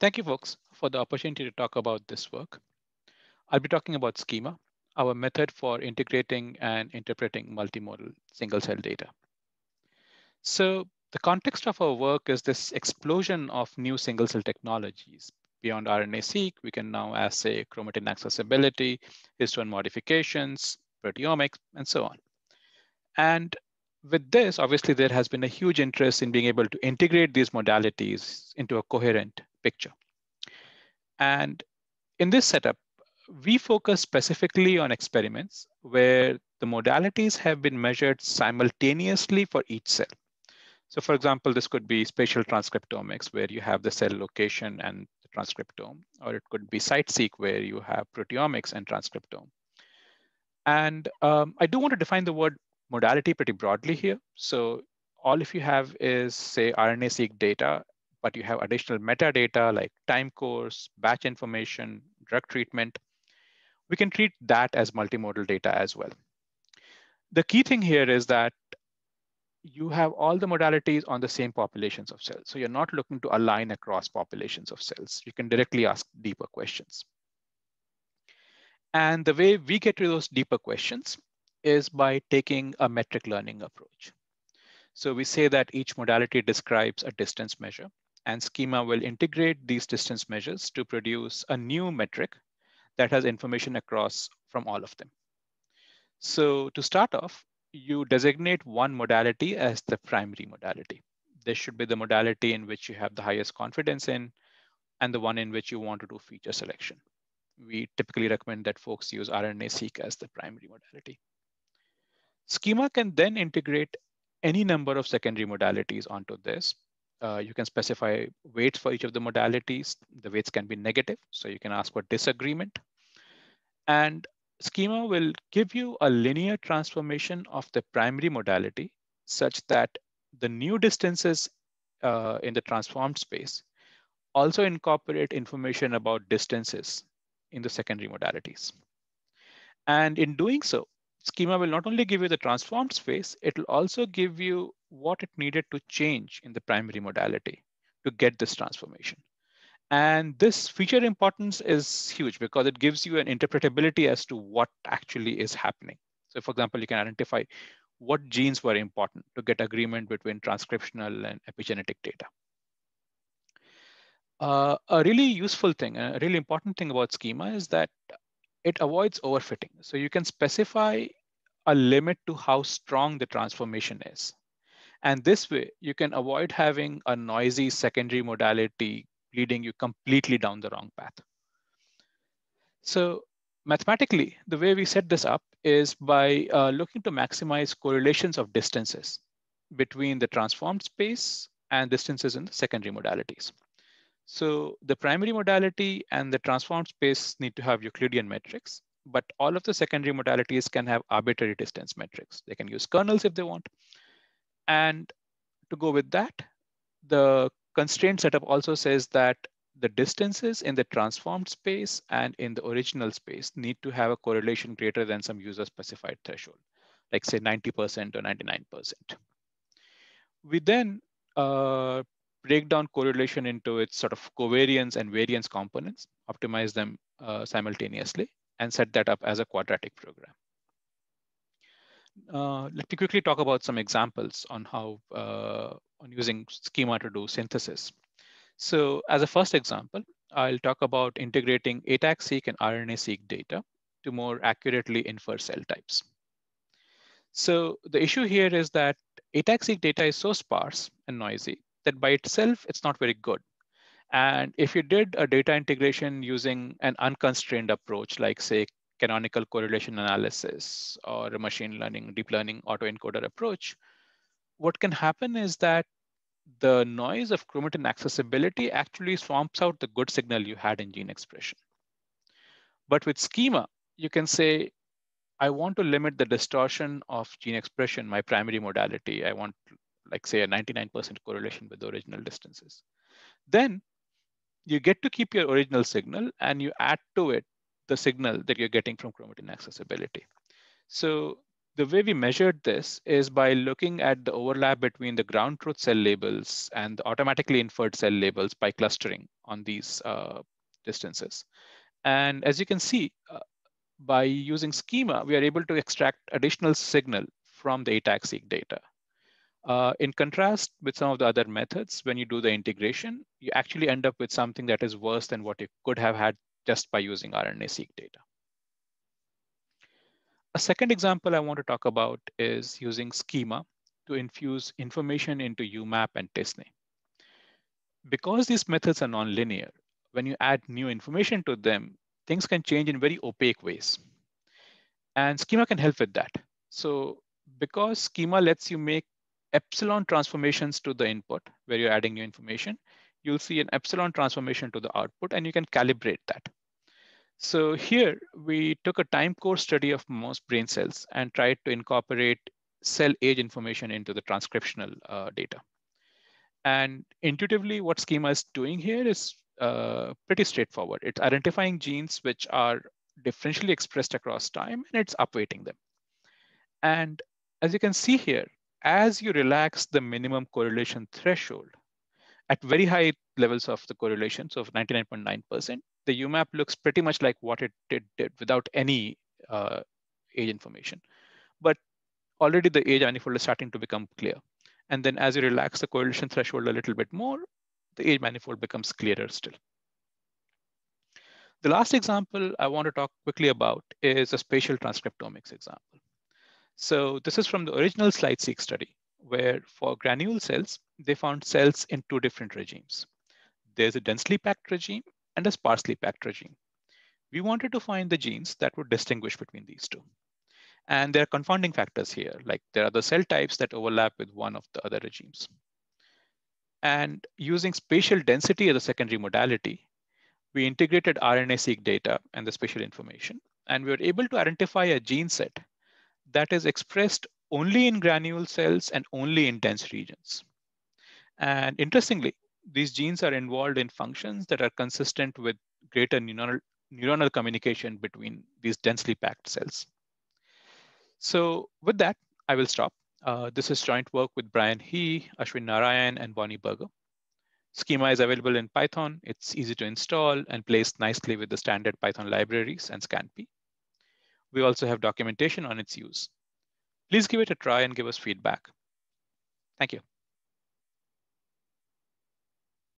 Thank you, folks, for the opportunity to talk about this work. I'll be talking about schema, our method for integrating and interpreting multimodal single cell data. So the context of our work is this explosion of new single cell technologies. Beyond RNA-seq, we can now assay chromatin accessibility, histone modifications, proteomics, and so on. And with this, obviously, there has been a huge interest in being able to integrate these modalities into a coherent picture. And in this setup, we focus specifically on experiments where the modalities have been measured simultaneously for each cell. So for example, this could be spatial transcriptomics where you have the cell location and the transcriptome, or it could be site-seq where you have proteomics and transcriptome. And um, I do want to define the word modality pretty broadly here. So all if you have is say RNA-seq data but you have additional metadata like time course, batch information, drug treatment. We can treat that as multimodal data as well. The key thing here is that you have all the modalities on the same populations of cells. So you're not looking to align across populations of cells. You can directly ask deeper questions. And the way we get to those deeper questions is by taking a metric learning approach. So we say that each modality describes a distance measure and schema will integrate these distance measures to produce a new metric that has information across from all of them. So to start off, you designate one modality as the primary modality. This should be the modality in which you have the highest confidence in and the one in which you want to do feature selection. We typically recommend that folks use RNA-seq as the primary modality. Schema can then integrate any number of secondary modalities onto this uh, you can specify weights for each of the modalities. The weights can be negative, so you can ask for disagreement. And schema will give you a linear transformation of the primary modality such that the new distances uh, in the transformed space also incorporate information about distances in the secondary modalities. And in doing so, schema will not only give you the transformed space, it'll also give you what it needed to change in the primary modality to get this transformation. And this feature importance is huge because it gives you an interpretability as to what actually is happening. So for example, you can identify what genes were important to get agreement between transcriptional and epigenetic data. Uh, a really useful thing, a really important thing about schema is that it avoids overfitting. So you can specify a limit to how strong the transformation is. And this way, you can avoid having a noisy secondary modality leading you completely down the wrong path. So mathematically, the way we set this up is by uh, looking to maximize correlations of distances between the transformed space and distances in the secondary modalities. So the primary modality and the transformed space need to have Euclidean metrics but all of the secondary modalities can have arbitrary distance metrics. They can use kernels if they want. And to go with that, the constraint setup also says that the distances in the transformed space and in the original space need to have a correlation greater than some user specified threshold, like say 90% or 99%. We then uh, break down correlation into its sort of covariance and variance components, optimize them uh, simultaneously, and set that up as a quadratic program. Uh, let me quickly talk about some examples on how uh, on using schema to do synthesis. So as a first example, I'll talk about integrating ATAC-seq and RNA-seq data to more accurately infer cell types. So the issue here is that ATAC-seq data is so sparse and noisy that by itself, it's not very good. And if you did a data integration using an unconstrained approach, like say canonical correlation analysis or a machine learning, deep learning autoencoder approach, what can happen is that the noise of chromatin accessibility actually swamps out the good signal you had in gene expression. But with schema, you can say, I want to limit the distortion of gene expression, my primary modality. I want, like say, a 99% correlation with the original distances. Then you get to keep your original signal and you add to it the signal that you're getting from chromatin accessibility. So the way we measured this is by looking at the overlap between the ground truth cell labels and the automatically inferred cell labels by clustering on these uh, distances. And as you can see, uh, by using schema, we are able to extract additional signal from the ATAC-seq data. Uh, in contrast with some of the other methods, when you do the integration, you actually end up with something that is worse than what you could have had just by using RNA-seq data. A second example I want to talk about is using schema to infuse information into UMAP and TISNE. Because these methods are nonlinear, when you add new information to them, things can change in very opaque ways. And schema can help with that. So because schema lets you make epsilon transformations to the input where you're adding new information, you'll see an epsilon transformation to the output and you can calibrate that. So here we took a time course study of most brain cells and tried to incorporate cell age information into the transcriptional uh, data. And intuitively what schema is doing here is uh, pretty straightforward. It's identifying genes which are differentially expressed across time and it's upweighting them. And as you can see here, as you relax the minimum correlation threshold at very high levels of the correlation, so 99.9%, the UMAP looks pretty much like what it did, did without any uh, age information. But already the age manifold is starting to become clear. And then as you relax the correlation threshold a little bit more, the age manifold becomes clearer still. The last example I want to talk quickly about is a spatial transcriptomics example. So this is from the original slide seek study, where for granule cells, they found cells in two different regimes. There's a densely packed regime and a sparsely packed regime. We wanted to find the genes that would distinguish between these two. And there are confounding factors here, like there are the cell types that overlap with one of the other regimes. And using spatial density as a secondary modality, we integrated RNA-seq data and the spatial information, and we were able to identify a gene set that is expressed only in granule cells and only in dense regions. And interestingly, these genes are involved in functions that are consistent with greater neuronal, neuronal communication between these densely packed cells. So with that, I will stop. Uh, this is joint work with Brian He, Ashwin Narayan, and Bonnie Berger. Schema is available in Python. It's easy to install and plays nicely with the standard Python libraries and ScanP. We also have documentation on its use. Please give it a try and give us feedback. Thank you.